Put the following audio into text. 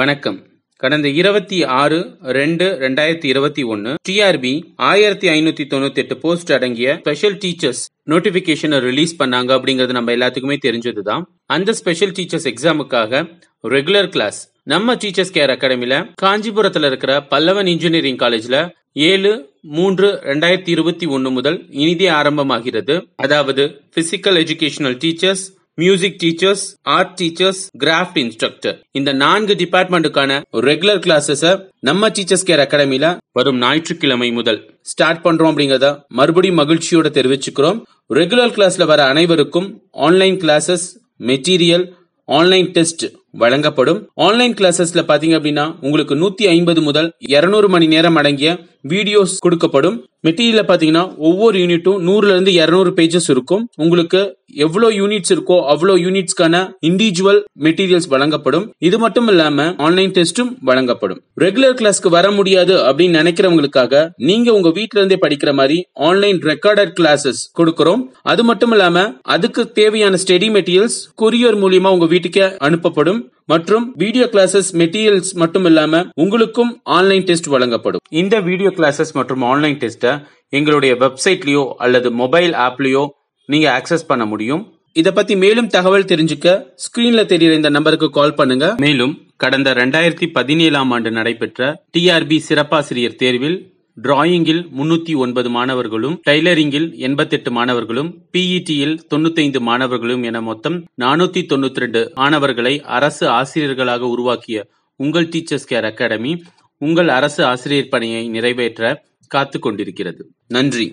வணக்கம் கடந்த இருபத்தி ஆறு ரெண்டு ரெண்டாயிரத்தி இருபத்தி ஒன்னு டிஆர்பி ஆயிரத்தி ஐநூத்தி தொண்ணூத்தி எட்டு போஸ்ட் அடங்கிய ஸ்பெஷல் டீச்சர்ஸ் நோட்டிபிகேஷனை ரிலீஸ் பண்ணாங்க அப்படிங்கிறது நம்ம எல்லாத்துக்குமே தெரிஞ்சதுதான் அந்த ஸ்பெஷல் டீச்சர்ஸ் எக்ஸாமுக்காக ரெகுலர் கிளாஸ் நம்ம டீச்சர்ஸ் கேர் அகாடமியில காஞ்சிபுரத்துல இருக்கிற பல்லவன் இன்ஜினியரிங் காலேஜ்ல ஏழு மூன்று ரெண்டாயிரத்தி இருபத்தி ஒன்று முதல் இனிதே ஆரம்பமாகிறது அதாவது physical educational teachers music teachers art teachers craft instructor இந்த நான்கு டிபார்ட்மெண்ட்டுக்கான ரெகுலர் கிளாஸஸ் நம்ம டீச்சர்ஸ் கேர் அகாடமியில வரும் ஞாயிற்றுக்கிழமை முதல் ஸ்டார்ட் பண்றோம் அப்படிங்கறத மறுபடியும் மகிழ்ச்சியோட தெரிவிச்சுக்கிறோம் ரெகுலர் கிளாஸ்ல வர அனைவருக்கும் online classes material online test வழங்கப்படும் ஆன்லைன் கிளாஸஸ்ல பாத்தீங்க அப்படின்னா உங்களுக்கு நூத்தி ஐம்பது முதல் இருநூறு மணி நேரம் அடங்கிய வீடியோஸ் கொடுக்கப்படும் மெட்டீரியல் பார்த்தீங்கன்னா ஒவ்வொரு யூனிட்டும் நூறுலேருந்து இரநூறு பேஜஸ் இருக்கும் உங்களுக்கு எவ்வளோ யூனிட்ஸ் இருக்கோ அவ்வளோ யூனிட்ஸ்க்கான இண்டிவிஜுவல் மெட்டீரியல்ஸ் வழங்கப்படும் இது மட்டும் இல்லாமல் ஆன்லைன் டெஸ்ட்டும் வழங்கப்படும் ரெகுலர் கிளாஸ்க்கு வர முடியாது அப்படின்னு நினைக்கிறவங்களுக்காக நீங்க உங்க வீட்டுல இருந்தே படிக்கிற மாதிரி ஆன்லைன் ரெக்கார்டட் கிளாஸஸ் கொடுக்கறோம் அது மட்டும் இல்லாமல் அதுக்கு தேவையான ஸ்டடி மெட்டீரியல்ஸ் கொரியர் மூலியமா உங்க வீட்டுக்கே அனுப்பப்படும் மற்றும் வீடியோ கிளாஸஸ் மெட்டீரியல்ஸ் மட்டும் இல்லாம உங்களுக்கும் ஆன்லைன் டெஸ்ட் வழங்கப்படும் இந்த வீடியோ கிளாஸஸ் மற்றும் ஆன்லைன் டெஸ்ட்டை எங்களுடைய வெப்சைட்லயோ அல்லது மொபைல் ஆப்லயோ நீங்க ஆக்சஸ் பண்ண முடியும் இத பத்தி மேலும் தகவல் தெரிஞ்சுக்க ஸ்கிரீன்ல தெரியற இந்த நம்பருக்கு கால் பண்ணுங்க மேலும் கடந்த ரெண்டாயிரத்தி பதினேழாம் ஆண்டு நடைபெற்ற டிஆர்பி சிறப்பாசிரியர் தேர்வில் டிராயிங்கில் முன்னூத்தி ஒன்பது மாணவர்களும் டைலரிங்கில் எண்பத்தெட்டு மாணவர்களும் பிஇடியில் e தொண்ணூத்தைந்து மாணவர்களும் என மொத்தம் நானூத்தி தொண்ணூத்தி ரெண்டு மாணவர்களை அரசு ஆசிரியர்களாக உருவாக்கிய உங்கள் டீச்சர்ஸ் கேர் அகாடமி உங்கள் அரசு ஆசிரியர் பணியை நிறைவேற்ற காத்து கொண்டிருக்கிறது நன்றி